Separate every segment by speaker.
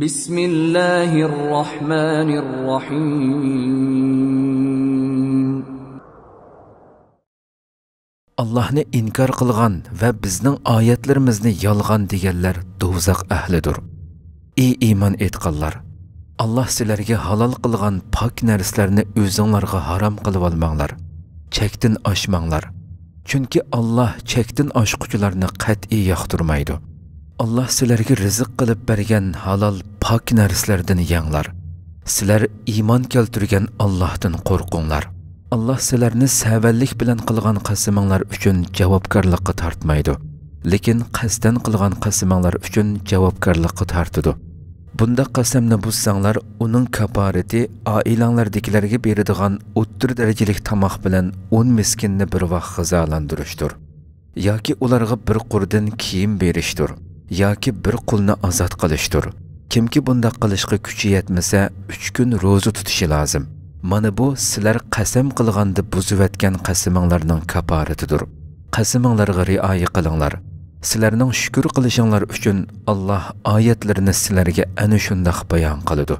Speaker 1: Bismillahirrahmanirrahim. Allah'ni inkar kılgan ve bizden ayetlerimizni yalgan deganlar dozaq ahlidir. İyi iman etkallar. Allah sizlarga halal kılgan pak narsalarni o'zinglarga harom qilib çektin Chekdan Çünkü Chunki Allah chekdan oshquchilarni qat'iy yoqtirmaydi. Allah sizlarga rizq qilib bergan halol pok narsalardan yanglar. Sizlar iymon keltirgan Allohdan qo'rqinglar. Allah sizlarni savallik bilan qilgan qasiminglar uchun javobgarlikka tortmaydi, lekin qasdan qilgan qasiminglar uchun javobgarlikka tortadi. Bunda qasamni buzsanglar, uning kafarati oilanglardagilarga beradigan 30 darajalik tamoq bilan 10 miskinni bir vaqt g'izolantirishdir yoki ularga bir qurdan kiyim berishdir. Yaki bir qulni azat qilishdir kimki bundoq qilishga kuchi yetmasa uch kun ro'za tutishi lozim mana bu sizlar qasam qilganda buzivatgan qasaminglarning kaporatidir qasaminglarga rioya qilinglar sizlarning shukur qilishinglar uchun alloh oyatlarini sizlarga ana shundoq bayon qiladi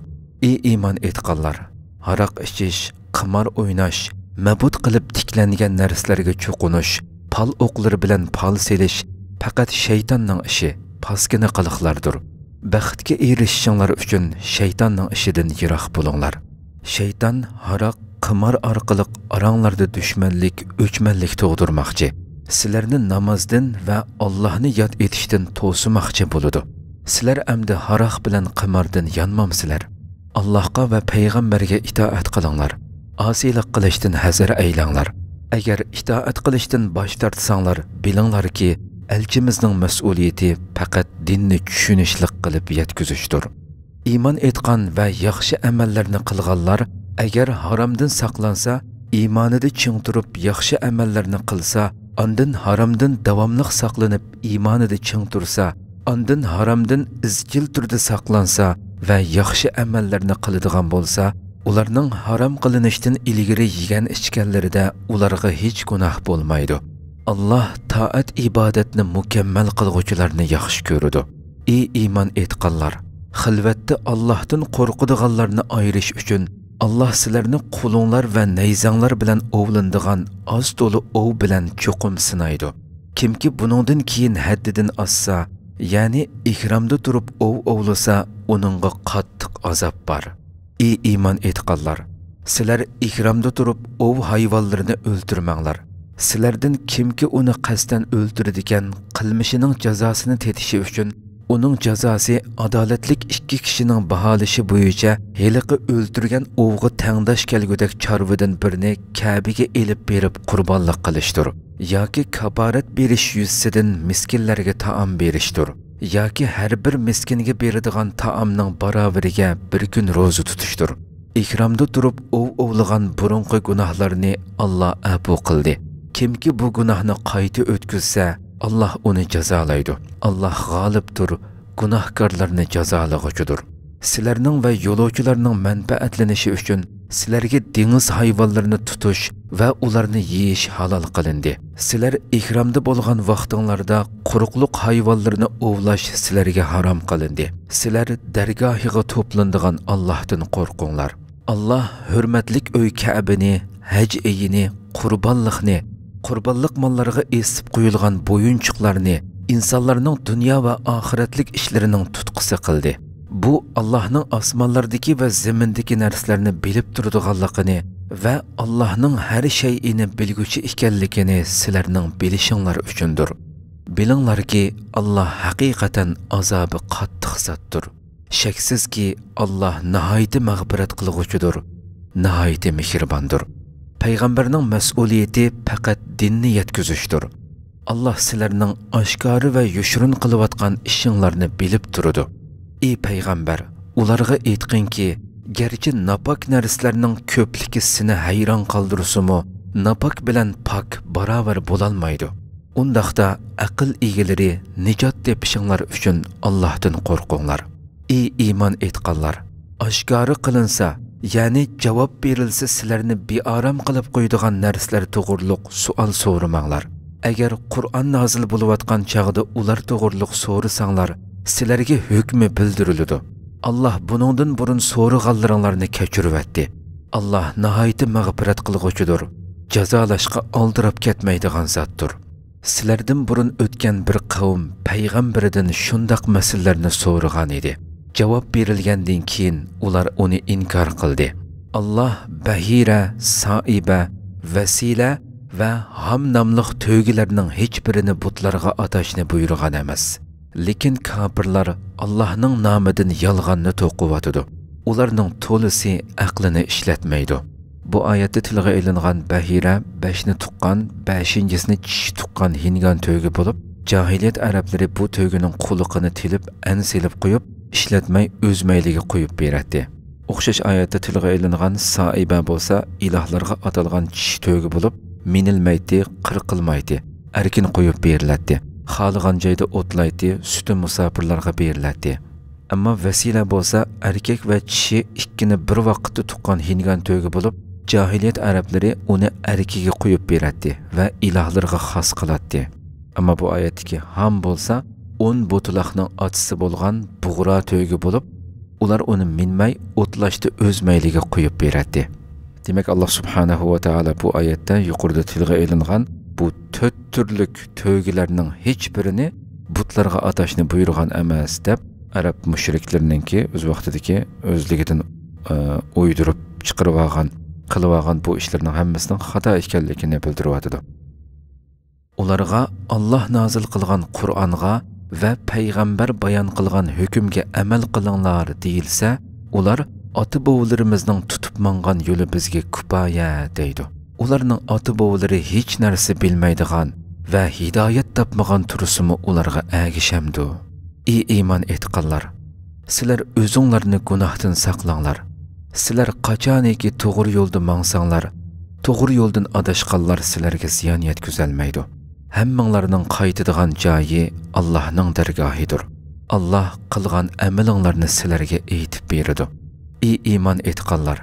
Speaker 1: ey iymon etqanlar haroq ichish qimor o'ynash mabut qilib tiklangan narsalarga cho'qinish pal o'qlari bilan pal selish faqat shaytonning ishi paskina qiliqlardır. Bəxtki erişişinglar üçün şeytanın işidən yıraq bulunlar. Şeytan haraq, qimar arqılıq aranglarda düşmənlik, öçmənlik doğdurmaqçı. Sizlərni namazdan və Allahni yad etişdən to'simaqchi bo'ladi. Sizlər əmdi haraq bilan qimardan yanmamsizlar. Allohga va payg'ambarga itoat qilinglar. Asiylik qilishdan hazar aylanglar. Agar itoat qilishdan bosh tortsanglar, bilinglarki, elçimizning mas'uliyati faqat dinni tushunishlik qilib yetkazishdir. Iymon etgan va yaxshi amallarni qilganlar agar haromdan saqlansa, iymonida ching turib yaxshi amallarni qilsa, ondan haromdan davomliq saqlanib iymonida ching tursa, ondan haromdan izchil turda saqlansa va yaxshi amallarni qiladigan bo'lsa, ularning harom qilinishdan ilgari yegan ichganlarida ularga hech gunoh bo'lmaydi. Allah taat ibodatni mükemmel qilg'uvchilarni yaxshi görüdü. İyi iman etkallar. xilvatda Allah'tın qo'rqidiganlarni ayirish üçün Allah sizlarni qulunglar ve neyzanlar bilan ovlindigan az dolu ov bilan cho'qim Kim ki buningdan keyin haddidan ossa ya'ni ihromda durup ov ovlasa uningga qattiq azap var. İyi iman etkallar. sizlar ihromda durup ov hayvallarını o'ltirmanglar sizlardan kimki uni qasdan o'ldiradigan qilmishining jazosini tetishi uchun uning jazosi adolatlik ikki kishining baholashi bo'yicha heliqi o'ldirgan o'g'i tangdash kelgudek chorvadan birini kabiga elib berib qurbonlik qilishdir yoki kaborat berish yuzsidan taam taom Ya ki her bir miskinga beradigan taomning baravariga bir kun ro'za tutishdir ikromda turib ov ovlagan burunqi günahlarını Allah abu qildi Kimki bu günahni qayta o'tkizsa, Allah uni jazolaydi. Allah g'olibdir, gunohkorlarni jazolag'uchidir. Sizlarning va yo'lovchilarning manfaatlanishi uchun sizlarga dengiz hayvonlarini tutish va ularni yeyish halol qilindi. Sizlar ihromda bo'lgan vaqtinglarda quruqliq hayvonlarini ovlash sizlarga harom qilindi. Sizlar dargohiga to'planadigan Allohdan qo'rqinglar. Allah hürmətlik öy Kəbini, həc eyini, qurbanlıqni Kurbanlık mallarına esib qoyulğan boyunçuklarını insanların dünya ve axirətlik işlerinin tutqusu kıldı. Bu Allahның osmonlardagi və zimindagi narsalarni bilib turadiganligini və Allahның hər şeyini bilgüçi silerinin sizlarning bilishinglar Bilinler ki Allah hakikaten azabı qattiq zotdir. Şəksiz ki, Allah nəhayət məğfirət qılğucudur, nəhayət mehribandır payg'ambarning mas'uliyati faqat dinni yetkazishdir alloh sizlarning oshkori va yushirin qilayotgan ishinglarni bilib turadi ey payg'ambar ularga aytqinki garchi nopok narsalarning ko'pligi hayran hayron mu, nopok bilen pak barobar bulanmaydı. undaqda akıl egalari nicat tepishinglar uchun allohdan korkunlar. ey iman etqanlar oshkori qilinsa yani cevap verilse silerini bir aram kılıp koyduğun nersler doğruluk sual sorumanglar. Eğer Kur'an nazil buluvatkan çağda ular doğruluk sorusanlar, sizlerge hükmü bildirilüdü. Allah bunundan burun soru gallarınlarını keçürüvetti. Allah nahayeti mağfiret kılgıçıdır. Cazalaşka aldırıp ketmeydiğen zattır. Sizlerden burun ötken bir kavim peygamberdin şundak meselelerini sorugan idi.'' javob berilgandan keyin ular uni inkor qildi alloh bahira soiba vasila va hamnamliq to'gilarning hech birini butlarga atashni buyurgan emas lekin kafirlar allohning nomidan yolg'onni to'qiyotidi ularning to'lisi aqlini ishlatmaydi bu oyatda tilga ilingan bahira beshni tuqqan beshingisini chishi tuqqan hingan to'gi bo'lib jahiliyat arablari bu to'gining quliqini tilib an silib qo'yib ishlatmay o'z mayliga qo'yib beradi o'xshash oyatda tilga ilingan soiba bo'lsa ilohlarga atalgan chish to'gi bo'lib minilmaydi qirqilmaydi erkin qo'yib beriladi xohlagan joyda o'tlaydi suti musofirlarga beriladi ammo vasila bo'lsa erkak va tishi ikkini bir vaqtda tuqqan hingan to'gi bo'lib jahiliyat arablari uni erkiga qo'yib beradi va ilohlarga xos qiladi ammo bu oyatdagi ham bo'lsa o'n butilaqning otisi bo'lgan bug'ra to'ygi bo'lib ular uni minmay o'tlashni o'z mayliga quyib beradi demak alloh subhanahu va taolo bu oyatda yuqorida tilga ilingan bu to'rt turlik to'ygilarning hech birini butlarga atashni buyurgan emas deb arab mushriklarininki o'z vaqtidagi o'zligidan e, o'ydirib chiqarib olgan qilib olgan bu ishlarning hammasining xato ekanligini bildiryotidi ularga olloh nozil qilgan qur'onga va payg'ambar bayon qilgan hukmga amal qilinglar deyilsa ular ota bovlarimizning tutib mangan yo'li bizga дейді. deydi ularning ota bovlari hech narsa bilmaydigan va hidoyat topmagan turisimi ularga agishamdu иман iymon etqanlar sizlar o'zinglarni gunohdan сілер қачан qachoniki to'g'ri yo'lda mangsanglar to'g'ri yo'ldan сілерге ziyon Həmmanglarının qaytıdığan cayi Allah'nın dərgahidir. Allah qılğan əməlinglarni sizlərə eytib beridu. Ey iman etqanlar,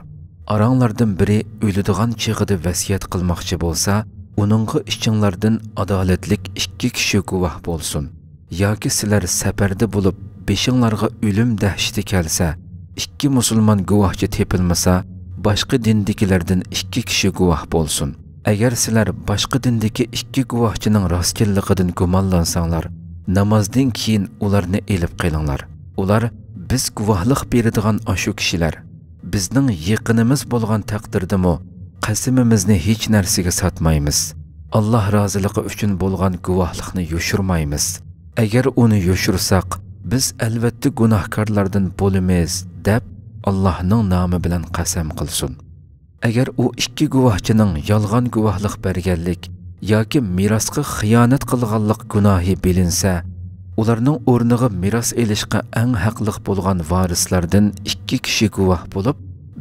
Speaker 1: aranglardan biri ölüdüğan çığıdı vəsiyyət qılmaqçı bolsa, uningğı işçinglardan adaletlik ikki kishi guvah bolsun. Yoki sizlar safarda bo'lib, beshinglarga o'lim dahshiti kelsa, ikki musulmon guvohchi tepilmasa, boshqa dindikilardan ikki kishi guvoh bo'lsin. agar sizlar boshqa dindagi ikki guvohchining rostgo'yligidan gumonlansanglar namozdan keyin ularni elib qilinglar ular biz guvohlik beradigan ashu kishilar bizning yaqinimiz bo'lgan taqdirdami qasimimizni hech narsaga sotmaymiz alloh roziligi uchun bo'lgan guvohlikni yoshirmaymiz agar uni yoshirsak biz albatta gunohkorlardan bo'lamiz deb allohning nomi bilan qasam qilsin agar u ikki guvohchining ялған guvohlik berganlik yoki мирасқы xiyonat qilganlik gunohi bilinsa оларның орнығы мирас elishga әң хақлық болған varislardan ikki kishi guvoh болып,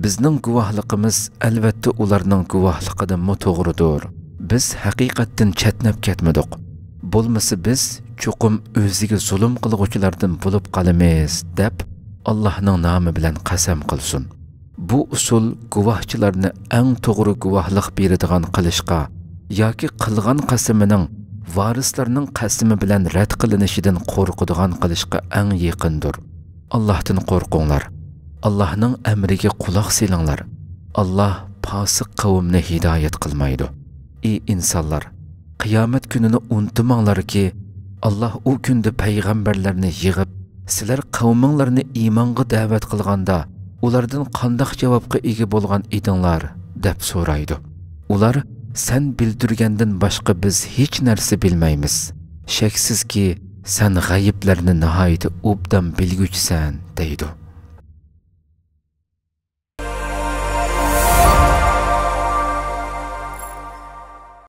Speaker 1: bizning guvohligimiz albatta ularning күвахлықыды to'g'ridir biz haqiqatdan chatnab ketmadik bo'lmasa biz chuqum өзігі zulm qilg'uvchilardan bo'lib qolamiz deb allohning nomi bilan qasam qilsin bu usul guvohchilarni eng to'g'ri guvohlik beradigan qilishga yoki qilgan qasmining varislarning qasmi bilan rad qilinishidan qo'rqadigan qilishga eng yaqindir allohdan qo'rqinglar allohning amriga quloq selinglar alloh posiq qavmni hidoyat qilmaydi ey insonlar qiyomat kunini unutmanglarki alloh u kunda payg'ambarlarni yig'ib sizlar qavminglarni iymonga da'vat qilganda Олардың қандақ жауапқа еге болған едіңлар, деп сұрайды. Олар, сән білдіргендің башқы біз хеч нәрсі білмейміз. Шексіз ке, сән ғайыпларыны нағайды ұбдан білгі үчсән, дейді.